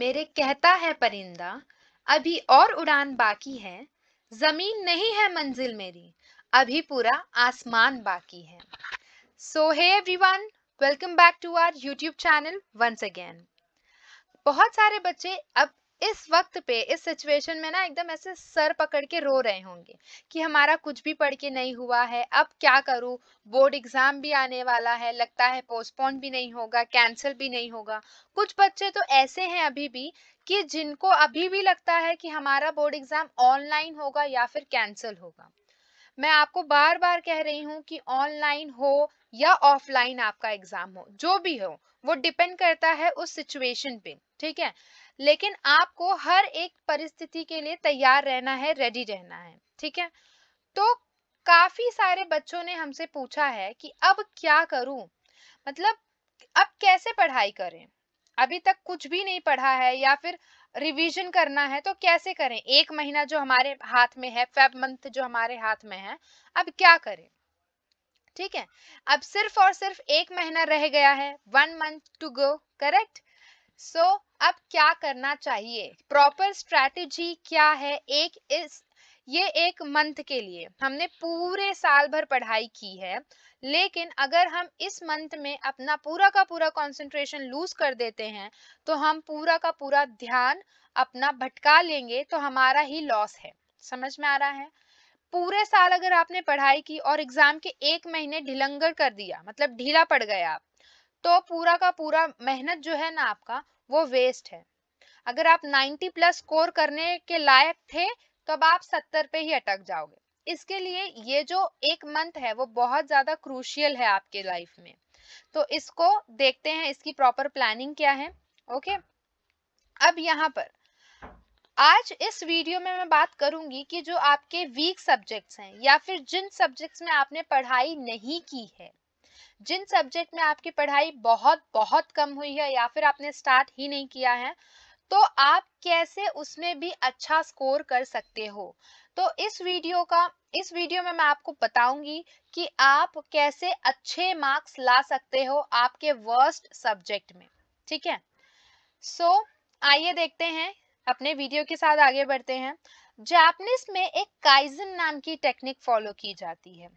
मेरे कहता है परिंदा अभी और उड़ान बाकी है जमीन नहीं है मंजिल मेरी अभी पूरा आसमान बाकी है so hey everyone welcome back to our YouTube channel once again बहुत सारे बच्चे अब इस वक्त पे इस सिचुएशन में ना एकदम ऐसे सर पकड़ के रो रहे होंगे कि हमारा कुछ भी पढ़ के नहीं हुआ है अब क्या करूं बोर्ड एग्जाम भी आने वाला है लगता है पोस्टपोन भी नहीं होगा कैंसिल भी नहीं होगा कुछ बच्चे तो ऐसे हैं अभी भी कि जिनको अभी भी लगता है कि हमारा बोर्ड एग्जाम ऑनलाइन होगा या फिर कैंसिल होगा मैं आपको बार बार कह रही हूँ कि ऑनलाइन हो या ऑफलाइन आपका एग्जाम हो जो भी हो वो डिपेंड करता है उस सिचुएशन पे ठीक है लेकिन आपको हर एक परिस्थिति के लिए तैयार रहना है रेडी रहना है ठीक है तो काफी सारे बच्चों ने हमसे पूछा है कि अब क्या करूं मतलब अब कैसे पढ़ाई करें अभी तक कुछ भी नहीं पढ़ा है या फिर रिवीजन करना है तो कैसे करें एक महीना जो हमारे हाथ में है फेब मंथ जो हमारे हाथ में है अब क्या करें ठीक है अब सिर्फ और सिर्फ एक महीना रह गया है one month to go correct so so, अब क्या करना चाहिए प्रॉपर स्ट्रैटेजी क्या है एक इस ये एक मंथ के लिए हमने पूरे साल भर पढ़ाई की है लेकिन अगर हम इस मंथ में अपना पूरा का पूरा कंसंट्रेशन लूज कर देते हैं तो हम पूरा का पूरा ध्यान अपना भटका लेंगे तो हमारा ही लॉस है समझ में आ रहा है पूरे साल अगर आपने पढ़ाई की और एग्जाम के एक महीने ढिलंगर कर दिया मतलब ढीला पड़ गया आप तो पूरा का पूरा मेहनत जो है ना आपका वो वेस्ट है अगर आप 90 प्लस स्कोर करने के लायक थे तो अब आप 70 पे ही अटक जाओगे इसके लिए ये जो एक मंथ है वो बहुत ज़्यादा क्रूशियल है आपके लाइफ में तो इसको देखते हैं इसकी प्रॉपर प्लानिंग क्या है ओके अब यहाँ पर आज इस वीडियो में मैं बात करूंगी कि जो आपके वीक सब्जेक्ट्स हैं या फिर जिन सब्जेक्ट्स में आपने पढ़ाई नहीं की है जिन सब्जेक्ट में आपकी पढ़ाई बहुत बहुत कम हुई है या फिर आपने स्टार्ट ही नहीं किया है तो आप कैसे उसमें भी अच्छा स्कोर कर सकते हो तो इस वीडियो का इस वीडियो में मैं आपको बताऊंगी कि आप कैसे अच्छे मार्क्स ला सकते हो आपके वर्स्ट सब्जेक्ट में ठीक है सो so, आइए देखते हैं अपने वीडियो के साथ आगे बढ़ते हैं जापनीज में एक काइजन नाम की टेक्निक फॉलो की जाती है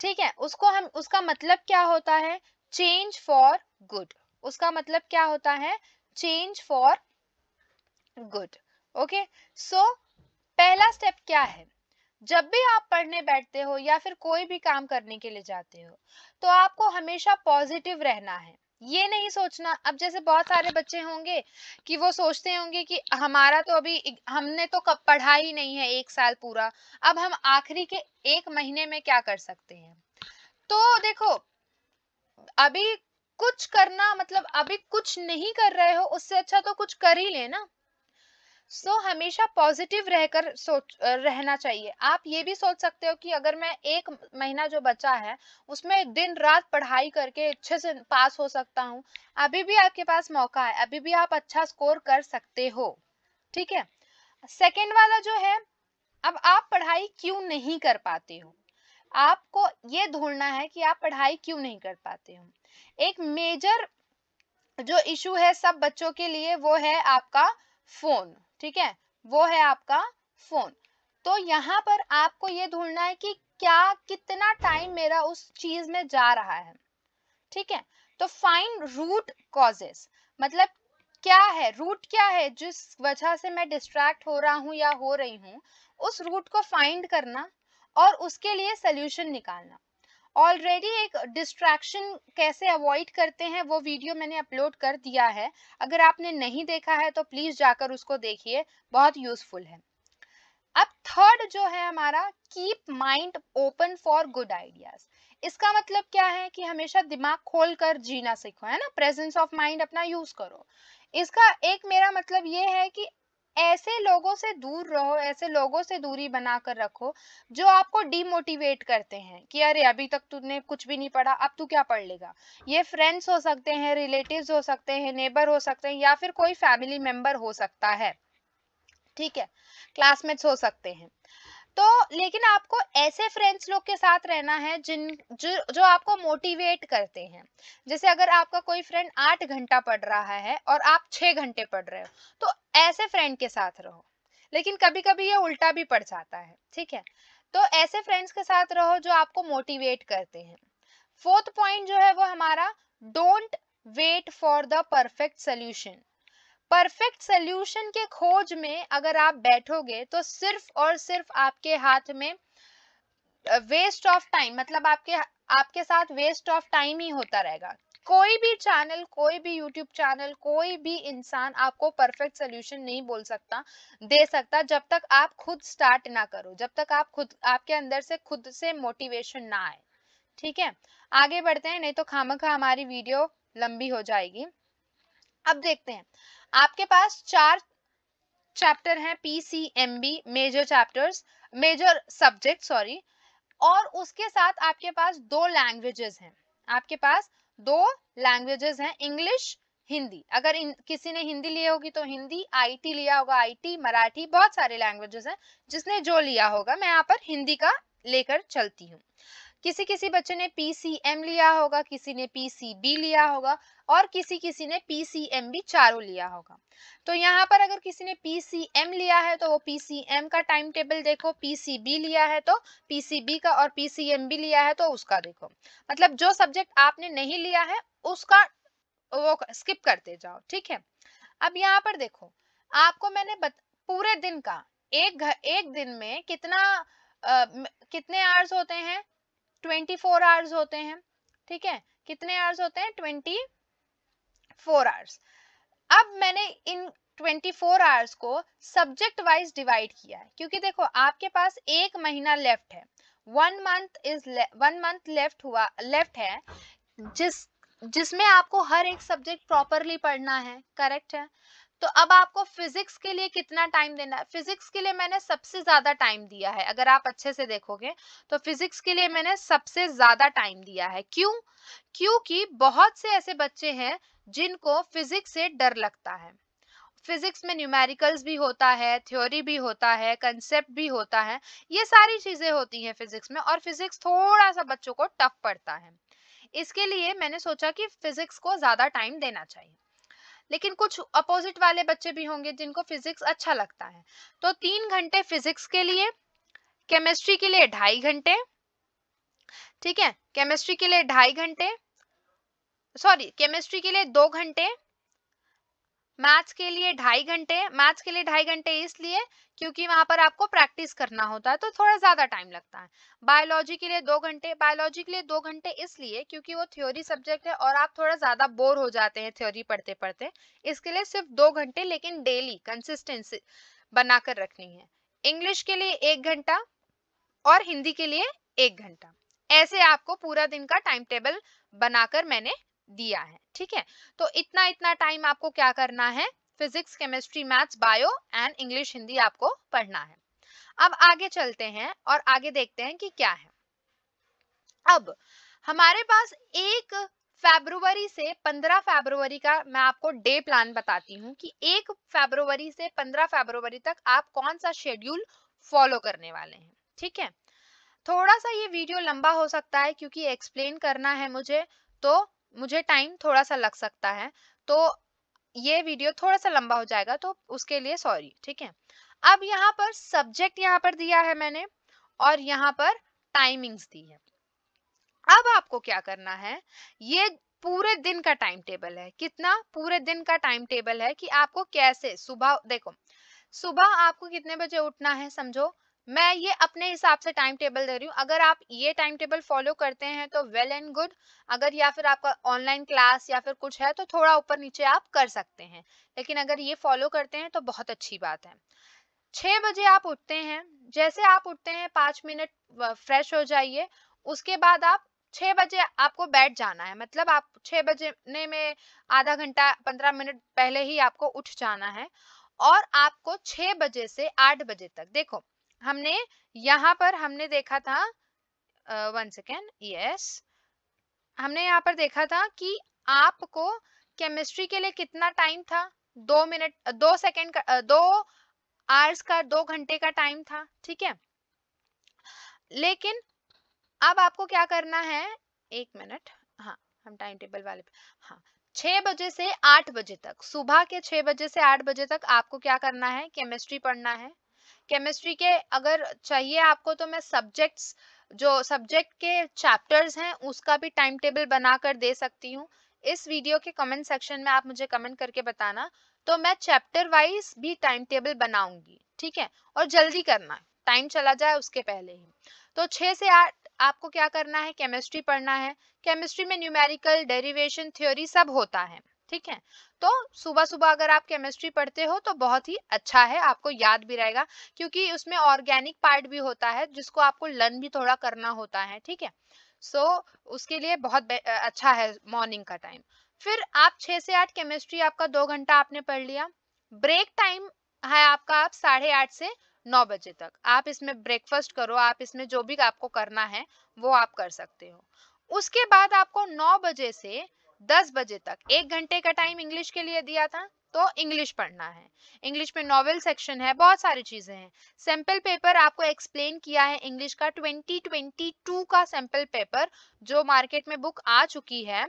ठीक है उसको हम उसका मतलब क्या होता है चेंज फॉर गुड उसका मतलब क्या होता है change for good okay so पहला स्टेप क्या है जब भी आप पढ़ने बैठते हो या फिर कोई भी काम करने के लिए जाते हो तो आपको हमेशा पॉजिटिव रहना है ये नहीं सोचना अब जैसे बहुत सारे बच्चे होंगे कि वो सोचते होंगे कि हमारा तो अभी हमने तो कब पढ़ा ही नहीं है एक साल पूरा अब हम आखिरी के एक महीने में क्या कर सकते हैं तो देखो अभी कुछ करना मतलब अभी कुछ नहीं कर रहे हो उससे अच्छा तो कुछ कर ही लेना सो so, हमेशा पॉजिटिव रहकर सोच रहना चाहिए आप ये भी सोच सकते हो कि अगर मैं एक महीना जो बचा है उसमें दिन रात पढ़ाई करके अच्छे से पास हो सकता हूँ अभी भी आपके पास मौका है अभी भी आप अच्छा स्कोर कर सकते हो ठीक है सेकेंड वाला जो है अब आप पढ़ाई क्यों नहीं कर पाते हो आपको ये ढूंढना है कि आप पढ़ाई क्यों नहीं कर पाते हो एक मेजर जो इशू है सब बच्चों के लिए वो है आपका फोन ठीक है वो है आपका फोन तो यहाँ पर आपको ये ढूंढना है कि क्या कितना टाइम मेरा उस चीज में जा रहा है ठीक है तो फाइन रूट कॉजेस मतलब क्या है रूट क्या है जिस वजह से मैं डिस्ट्रैक्ट हो रहा हूँ या हो रही हूँ उस रूट को फाइंड करना और उसके लिए सोल्यूशन निकालना ऑलरेडी एक डिस्ट्रैक्शन कैसे अवॉइड करते हैं वो वीडियो मैंने अपलोड कर दिया है अगर आपने नहीं देखा है तो प्लीज़ जाकर उसको देखिए बहुत यूजफुल है अब थर्ड जो है हमारा keep mind open for good ideas इसका मतलब क्या है कि हमेशा दिमाग खोल कर जीना सीखो है ना प्रेजेंस ऑफ माइंड अपना यूज करो इसका एक मेरा मतलब ये है कि ऐसे लोगों से दूर रहो ऐसे लोगों से दूरी बना कर रखो जो आपको डीमोटिवेट करते हैं कि अरे अभी तक तूने कुछ भी नहीं पढ़ा अब तू क्या पढ़ लेगा ये फ्रेंड्स हो सकते हैं रिलेटिव्स हो सकते हैं नेबर हो सकते हैं या फिर कोई फैमिली मेम्बर हो सकता है ठीक है क्लासमेट्स हो सकते हैं तो लेकिन आपको ऐसे फ्रेंड्स लोग के साथ रहना है जिन जो जो आपको मोटिवेट करते हैं जैसे अगर आपका कोई फ्रेंड आठ घंटा पढ़ रहा है और आप छः घंटे पढ़ रहे हो तो ऐसे फ्रेंड के साथ रहो लेकिन कभी कभी ये उल्टा भी पड़ जाता है ठीक है तो ऐसे फ्रेंड्स के साथ रहो जो आपको मोटिवेट करते हैं फोर्थ पॉइंट जो है वो हमारा don't wait for the perfect solution perfect solution के खोज में अगर आप बैठोगे तो सिर्फ और सिर्फ आपके हाथ में वेस्ट ऑफ टाइम मतलब आपके आपके साथ वेस्ट ऑफ टाइम ही होता रहेगा कोई भी चैनल कोई भी यूट्यूब चैनल कोई भी इंसान आपको परफेक्ट सोल्यूशन नहीं बोल सकता दे सकता जब तक आप खुद स्टार्ट ना करो जब तक आप खुद आपके अंदर से खुद से मोटिवेशन ना आए ठीक है आगे बढ़ते हैं नहीं तो खामखा हमारी वीडियो लंबी हो जाएगी अब देखते हैं आपके पास चार चैप्टर हैं PCMB major chapters major subject sorry और उसके साथ आपके पास दो लैंग्वेजेस हैं आपके पास दो लैंग्वेजेस हैं इंग्लिश हिंदी अगर इन, किसी ने हिंदी लिया होगी तो हिंदी आईटी लिया होगा आईटी मराठी बहुत सारे लैंग्वेजेस हैं जिसने जो लिया होगा मैं यहाँ पर हिंदी का लेकर चलती हूँ किसी किसी बच्चे ने पीसीएम लिया होगा किसी ने पीसीबी लिया होगा और किसी किसी ने पीसीएम भी चारों लिया होगा तो यहाँ पर अगर किसी ने पीसीएम लिया है तो वो पीसीएम का टाइम टेबल देखो पीसीबी लिया है तो पीसीबी का और पीसीएम भी लिया है तो उसका देखो मतलब जो सब्जेक्ट आपने नहीं लिया है उसका वो स्किप करते जाओ ठीक है अब यहाँ पर देखो आपको मैंने बत, पूरे दिन का एक एक दिन में कितना आ, कितने आवर्स होते हैं ट्वेंटी फोर आवर्स होते हैं ठीक है कितने आवर्स होते हैं ट्वेंटी फोर आवर्स अब मैंने इन ट्वेंटी फोर आवर्स को सब्जेक्ट वाइज डिवाइड किया है क्योंकि देखो आपके पास एक महीना लेफ्ट है one month is one month left हुआ लेफ्ट है जिस जिसमें आपको हर एक सब्जेक्ट प्रॉपरली पढ़ना है करेक्ट है तो अब आपको फिजिक्स के लिए कितना टाइम देना है फिजिक्स के लिए मैंने सबसे ज्यादा टाइम दिया है अगर आप अच्छे से देखोगे तो फिजिक्स के लिए मैंने सबसे ज्यादा टाइम दिया है क्यों क्योंकि बहुत से ऐसे बच्चे हैं जिनको फिजिक्स से डर लगता है फिजिक्स में न्यूमेरिकल्स भी होता है थ्योरी भी होता है कंसेप्ट भी होता है ये सारी चीजें होती हैं फिजिक्स में और फिजिक्स थोड़ा सा बच्चों को टफ पड़ता है इसके लिए मैंने सोचा कि फिजिक्स को ज्यादा टाइम देना चाहिए लेकिन कुछ अपोजिट वाले बच्चे भी होंगे जिनको फिजिक्स अच्छा लगता है तो तीन घंटे फिजिक्स के लिए केमिस्ट्री के लिए ढाई घंटे ठीक है केमिस्ट्री के लिए ढाई घंटे सॉरी केमिस्ट्री के लिए दो घंटे मैथ्स के लिए ढाई घंटे मैथ्स के लिए ढाई घंटे इसलिए क्योंकि वहां पर आपको प्रैक्टिस करना होता है तो थोड़ा ज्यादा टाइम लगता है बायोलॉजी के लिए दो घंटे बायोलॉजी के लिए दो घंटे इसलिए क्योंकि वो थ्योरी सब्जेक्ट है और आप थोड़ा ज्यादा बोर हो जाते हैं थ्योरी पढ़ते पढ़ते इसके लिए सिर्फ दो घंटे लेकिन डेली कंसिस्टेंसी बनाकर रखनी है इंग्लिश के लिए एक घंटा और हिंदी के लिए एक घंटा ऐसे आपको पूरा दिन का टाइम टेबल बनाकर मैंने दिया है ठीक है तो इतना इतना टाइम आपको क्या करना है physics chemistry maths bio and English Hindi आपको पढ़ना है अब आगे चलते हैं और आगे देखते हैं कि क्या है अब हमारे पास एक फेब्रुवरी से 15 फेब्रुवरी का मैं आपको डे प्लान बताती हूँ कि एक फेब्रुवरी से 15 फेब्रुवरी तक आप कौन सा शेड्यूल फॉलो करने वाले हैं ठीक है थोड़ा सा ये वीडियो लंबा हो सकता है क्योंकि एक्सप्लेन करना है मुझे तो मुझे टाइम थोड़ा सा लग सकता है तो ये वीडियो थोड़ा सा लंबा हो जाएगा तो उसके लिए सॉरी ठीक है अब यहाँ पर सब्जेक्ट यहाँ पर दिया है मैंने और यहाँ पर टाइमिंग्स दी है अब आपको क्या करना है ये पूरे दिन का टाइम टेबल है कितना पूरे दिन का टाइम टेबल है कि आपको कैसे सुबह देखो सुबह आपको कितने बजे उठना है समझो मैं ये अपने हिसाब से टाइम टेबल दे रही हूँ अगर आप ये टाइम टेबल फॉलो करते हैं तो वेल एंड गुड अगर या फिर आपका ऑनलाइन क्लास या फिर कुछ है तो थोड़ा ऊपर नीचे आप कर सकते हैं लेकिन अगर ये फॉलो करते हैं तो बहुत अच्छी बात है छः बजे आप उठते हैं जैसे आप उठते हैं पाँच मिनट फ्रेश हो जाइए उसके बाद आप छः बजे आपको बैठ जाना है मतलब आप छः बजने में आधा घंटा पंद्रह मिनट पहले ही आपको उठ जाना है और आपको छः बजे से आठ बजे तक देखो हमने यहाँ पर हमने देखा था वन सेकेंड यस हमने यहाँ पर देखा था कि आपको केमिस्ट्री के लिए कितना टाइम था दो मिनट दो सेकेंड का दो आवर्स का दो घंटे का टाइम था ठीक है लेकिन अब आपको क्या करना है एक मिनट हाँ हम टाइम टेबल वाले हाँ छह बजे से आठ बजे तक सुबह के छह बजे से आठ बजे तक आपको क्या करना है केमिस्ट्री पढ़ना है केमिस्ट्री के अगर चाहिए आपको तो मैं सब्जेक्ट्स जो सब्जेक्ट के चैप्टर्स हैं उसका भी टाइम टेबल बना कर दे सकती हूँ इस वीडियो के कमेंट सेक्शन में आप मुझे कमेंट करके बताना तो मैं चैप्टर वाइज भी टाइम टेबल बनाऊंगी ठीक है और जल्दी करना टाइम चला जाए उसके पहले ही तो छः से आठ आपको क्या करना है केमिस्ट्री पढ़ना है केमिस्ट्री में न्यूमेरिकल डेरिवेशन थ्योरी सब होता है ठीक है तो सुबह सुबह अगर आप केमिस्ट्री पढ़ते हो तो बहुत ही अच्छा है आपको याद भी रहेगा क्योंकि उसमें ऑर्गेनिक पार्ट भी होता है जिसको आपको लर्न भी थोड़ा करना होता है ठीक है सो so, उसके लिए बहुत अच्छा है मॉर्निंग का टाइम फिर आप छः से आठ केमिस्ट्री आपका दो घंटा आपने पढ़ लिया ब्रेक टाइम है आपका आप साढ़े आठ से नौ बजे तक आप इसमें ब्रेकफास्ट करो आप इसमें जो भी आपको करना है वो आप कर सकते हो उसके बाद आपको नौ बजे से दस बजे तक एक घंटे का टाइम इंग्लिश के लिए दिया था तो इंग्लिश पढ़ना है इंग्लिश में नॉवेल सेक्शन है बहुत सारी चीजें हैं सैंपल पेपर आपको एक्सप्लेन किया है इंग्लिश का 2022 का सैंपल पेपर जो मार्केट में बुक आ चुकी है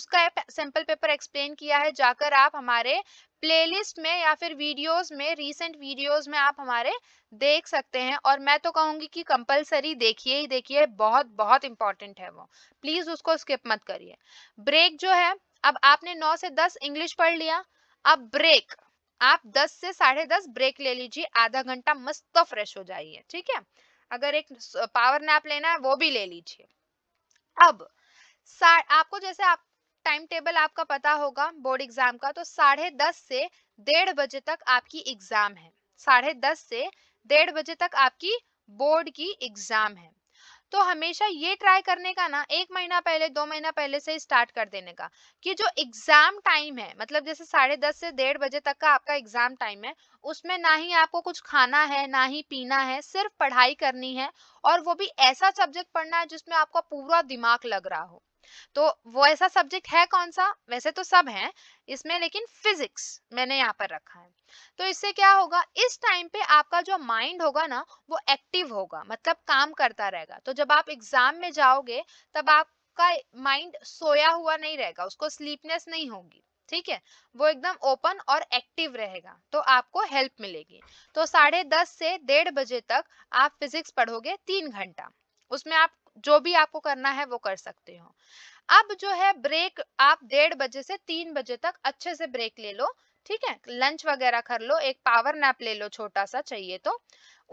उसका सैंपल पेपर एक्सप्लेन किया है जाकर आप हमारे प्लेलिस्ट में या फिर वीडियोस में रीसेंट वीडियोस में आप हमारे देख सकते हैं और मैं तो कहूंगी कि कंपलसरी देखिए ही देखिए बहुत बहुत इंपॉर्टेंट है वो प्लीज़ उसको स्किप मत करिए ब्रेक जो है अब आपने नौ से दस इंग्लिश पढ़ लिया अब ब्रेक आप दस से साढ़े दस ब्रेक ले लीजिए आधा घंटा मस्त तो फ्रेश हो जाइए ठीक है अगर एक पावर नैप लेना है वो भी ले लीजिए अब आपको जैसे आप टाइम टेबल आपका पता होगा बोर्ड एग्जाम का तो साढ़े दस से डेढ़ बजे तक आपकी एग्जाम है साढ़े दस से डेढ़ बजे तक आपकी बोर्ड की एग्जाम है तो हमेशा ये ट्राई करने का ना एक महीना पहले दो महीना पहले से स्टार्ट कर देने का कि जो एग्जाम टाइम है मतलब जैसे साढ़े दस से डेढ़ बजे तक का आपका एग्जाम टाइम है उसमें ना ही आपको कुछ खाना है ना ही पीना है सिर्फ पढ़ाई करनी है और वो भी ऐसा सब्जेक्ट पढ़ना है जिसमें आपका पूरा दिमाग लग रहा हो तो वो ऐसा सब्जेक्ट है कौन सा वैसे तो सब है इसमें लेकिन फिजिक्स मैंने यहाँ पर रखा है तो इससे क्या होगा इस टाइम पे आपका जो माइंड होगा ना वो एक्टिव होगा मतलब काम करता रहेगा तो जब आप एग्जाम में जाओगे तब आपका माइंड सोया हुआ नहीं रहेगा उसको स्लीपनेस नहीं होगी ठीक है वो एकदम ओपन और एक्टिव रहेगा तो आपको हेल्प मिलेगी तो साढ़े दस से डेढ़ बजे तक आप फिजिक्स पढ़ोगे तीन घंटा उसमें आप जो भी आपको करना है वो कर सकते हो अब जो है ब्रेक आप डेढ़ बजे से तीन बजे तक अच्छे से ब्रेक ले लो ठीक है लंच वगैरह कर लो एक पावर नैप ले लो छोटा सा चाहिए तो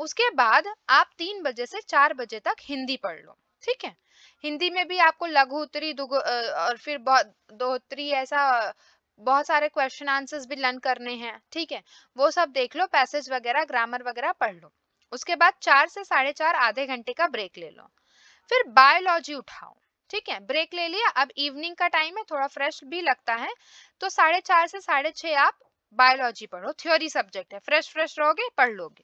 उसके बाद आप तीन बजे से चार बजे तक हिंदी पढ़ लो ठीक है हिंदी में भी आपको लघु उत्तरी और फिर दोहत्री ऐसा बहुत सारे क्वेश्चन आंसर्स भी लर्न करने हैं ठीक है वो सब देख लो पैसेज वगैरह ग्रामर वगैरह पढ़ लो उसके बाद चार से साढ़े चार आधे घंटे का ब्रेक ले लो फिर बायोलॉजी उठाऊं ठीक है ब्रेक ले लिया अब इवनिंग का टाइम है थोड़ा फ्रेश भी लगता है तो साढ़े चार से साढ़े छ आप बायोलॉजी पढ़ो थ्योरी सब्जेक्ट है फ्रेश फ्रेश रहोगे पढ़ लोगे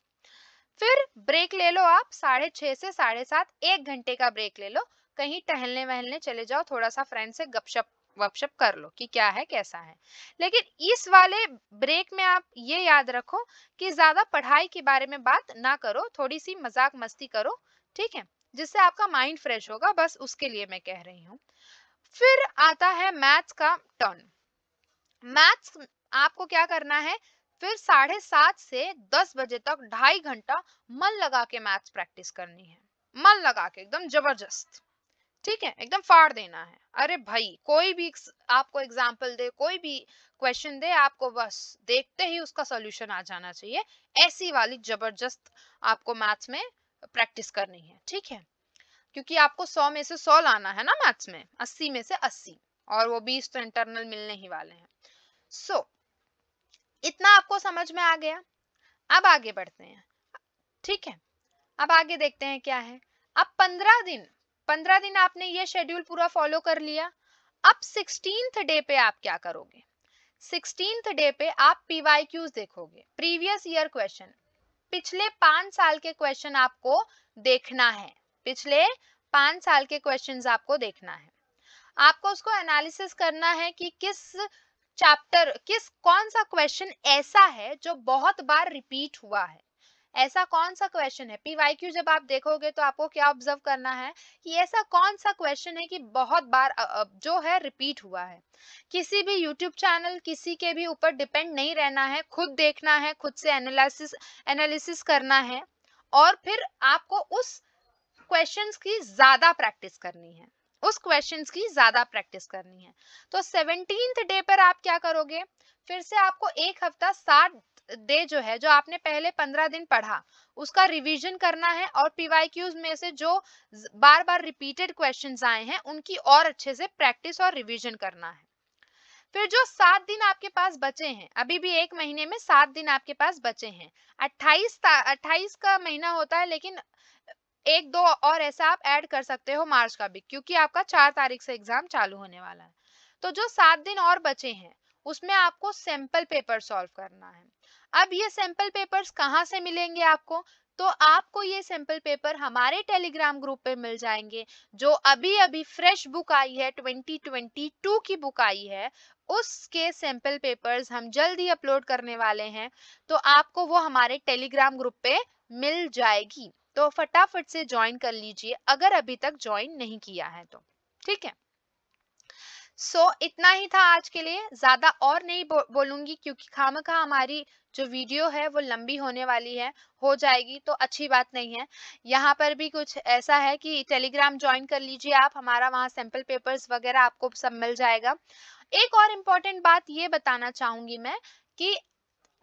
फिर ब्रेक ले लो आप साढ़े छः से साढ़े सात एक घंटे का ब्रेक ले लो कहीं टहलने वहलने चले जाओ थोड़ा सा फ्रेंड से गपशप वपशप कर लो कि क्या है कैसा है लेकिन इस वाले ब्रेक में आप ये याद रखो कि ज़्यादा पढ़ाई के बारे में बात ना करो थोड़ी सी मजाक मस्ती करो ठीक है जिससे आपका माइंड फ्रेश होगा बस उसके लिए मैं कह रही हूँ फिर आता है मैथ्स का टर्न मैथ्स आपको क्या करना है फिर साढ़े सात से दस बजे तक ढाई घंटा मन लगा के मैथ्स प्रैक्टिस करनी है मन लगा के एकदम जबरदस्त ठीक है एकदम फाड़ देना है अरे भाई कोई भी आपको एग्जाम्पल दे कोई भी क्वेश्चन दे आपको बस देखते ही उसका सोल्यूशन आ जाना चाहिए ऐसी वाली जबरदस्त आपको मैथ्स में प्रैक्टिस करनी है ठीक है क्योंकि आपको सौ में से सौ लाना है ना मैथ्स में अस्सी में से अस्सी और वो बीस तो इंटरनल मिलने ही वाले हैं सो so, इतना आपको समझ में आ गया अब आगे बढ़ते हैं ठीक है अब आगे देखते हैं क्या है अब पंद्रह दिन पंद्रह दिन आपने ये शेड्यूल पूरा फॉलो कर लिया अब सिक्सटीन डे पे आप क्या करोगे सिक्सटीन डे पे आप पीवाई देखोगे प्रीवियस ईयर क्वेश्चन पिछले पांच साल के क्वेश्चन आपको देखना है पिछले पांच साल के क्वेश्चन आपको देखना है आपको उसको एनालिसिस करना है कि किस चैप्टर किस कौन सा क्वेश्चन ऐसा है जो बहुत बार रिपीट हुआ है ऐसा कौन सा क्वेश्चन है पीवाईक्यू जब आप देखोगे तो आपको क्या ऑब्जर्व करना है कि ऐसा कौन सा क्वेश्चन है कि बहुत बार जो है रिपीट हुआ है किसी भी यूट्यूब चैनल किसी के भी ऊपर डिपेंड नहीं रहना है खुद देखना है खुद से एनालिसिस एनालिसिस करना है और फिर आपको उस क्वेश्चन की ज्यादा प्रैक्टिस करनी है उस क्वेश्चन की ज्यादा प्रैक्टिस करनी है तो सेवनटीन डे पर आप क्या करोगे फिर से आपको एक हफ्ता साठ दे जो है जो आपने पहले पंद्रह दिन पढ़ा उसका रिवीजन करना है और पीवाईक्यूज में से जो बार बार रिपीटेड क्वेश्चंस आए हैं उनकी और अच्छे से प्रैक्टिस और रिवीजन करना है फिर जो सात दिन आपके पास बचे हैं अभी भी एक महीने में सात दिन आपके पास बचे हैं अट्ठाईस अट्ठाईस का महीना होता है लेकिन एक दो और ऐसा आप ऐड कर सकते हो मार्च का भी क्योंकि आपका चार तारीख से एग्जाम चालू होने वाला है तो जो सात दिन और बचे हैं उसमें आपको सैंपल पेपर सॉल्व करना है अब ये सैंपल पेपर्स कहाँ से मिलेंगे आपको तो आपको ये सैंपल पेपर हमारे टेलीग्राम ग्रुप पे मिल जाएंगे जो अभी अभी फ्रेश बुक आई है 2022 की बुक आई है उसके सैंपल पेपर्स हम जल्दी अपलोड करने वाले हैं तो आपको वो हमारे टेलीग्राम ग्रुप पे मिल जाएगी तो फटाफट से ज्वाइन कर लीजिए अगर अभी तक ज्वाइन नहीं किया है तो ठीक है सो so, इतना ही था आज के लिए ज्यादा और नहीं बो, बोलूंगी क्योंकि खाम हमारी जो वीडियो है वो लंबी होने वाली है हो जाएगी तो अच्छी बात नहीं है यहाँ पर भी कुछ ऐसा है कि टेलीग्राम ज्वाइन कर लीजिए आप हमारा वहाँ सैंपल पेपर्स वगैरह आपको सब मिल जाएगा एक और इम्पॉर्टेंट बात ये बताना चाहूँगी मैं कि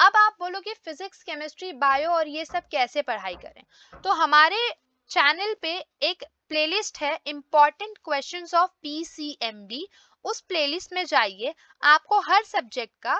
अब आप बोलोगे फिजिक्स केमिस्ट्री बायो और ये सब कैसे पढ़ाई करें तो हमारे चैनल पे एक प्लेलिस्ट है इम्पॉर्टेंट क्वेश्चंस ऑफ पीसीएमबी उस प्लेलिस्ट में जाइए आपको हर सब्जेक्ट का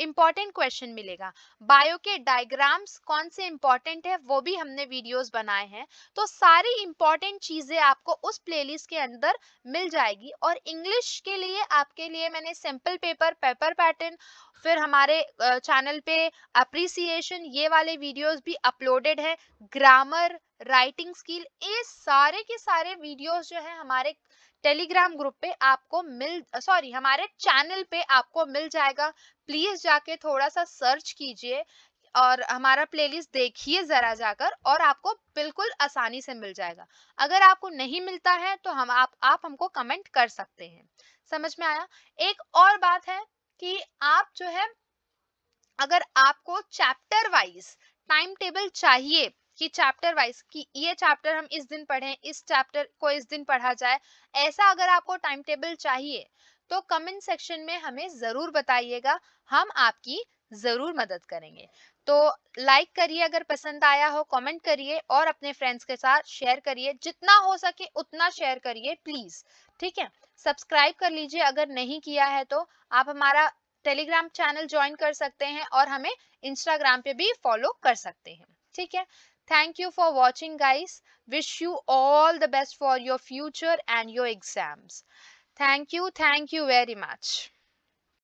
इंपॉर्टेंट क्वेश्चन मिलेगा बायो के डायग्राम्स कौन से इंपॉर्टेंट है वो भी हमने वीडियोस बनाए हैं तो सारी इंपॉर्टेंट चीजें आपको उस प्लेलिस्ट के अंदर मिल जाएगी और इंग्लिश के लिए आपके लिए मैंने सिंपल पेपर पेपर पैटर्न फिर हमारे चैनल पे अप्रिसिएशन ये वाले वीडियोस भी अपलोडेड है ग्रामर राइटिंग स्किल ये सारे के सारे वीडियोस जो है हमारे टेलीग्राम ग्रुप पे आपको मिल सॉरी हमारे चैनल पे आपको मिल जाएगा प्लीज जाके थोड़ा सा सर्च कीजिए और हमारा प्लेलिस्ट देखिए ज़रा जाकर और आपको बिल्कुल आसानी से मिल जाएगा अगर आपको नहीं मिलता है तो हम आप आप हमको कमेंट कर सकते हैं समझ में आया एक और बात है कि आप जो है अगर आपको चैप्टर वाइज टाइम टेबल चाहिए कि चैप्टर वाइज कि ये चैप्टर हम इस दिन पढ़ें इस चैप्टर को इस दिन पढ़ा जाए ऐसा अगर आपको टाइम टेबल चाहिए तो कमेंट सेक्शन में हमें ज़रूर बताइएगा हम आपकी ज़रूर मदद करेंगे तो लाइक करिए अगर पसंद आया हो कमेंट करिए और अपने फ्रेंड्स के साथ शेयर करिए जितना हो सके उतना शेयर करिए प्लीज़ ठीक है सब्सक्राइब कर लीजिए अगर नहीं किया है तो आप हमारा टेलीग्राम चैनल ज्वाइन कर सकते हैं और हमें इंस्टाग्राम पे भी फॉलो कर सकते हैं ठीक है Thank you for watching guys. Wish you all the best for your future and your exams. Thank you. Thank you very much.